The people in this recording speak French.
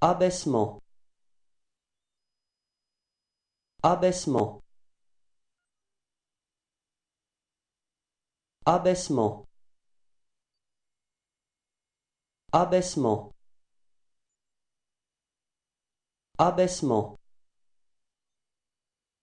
abaissement abaissement abaissement abaissement abaissement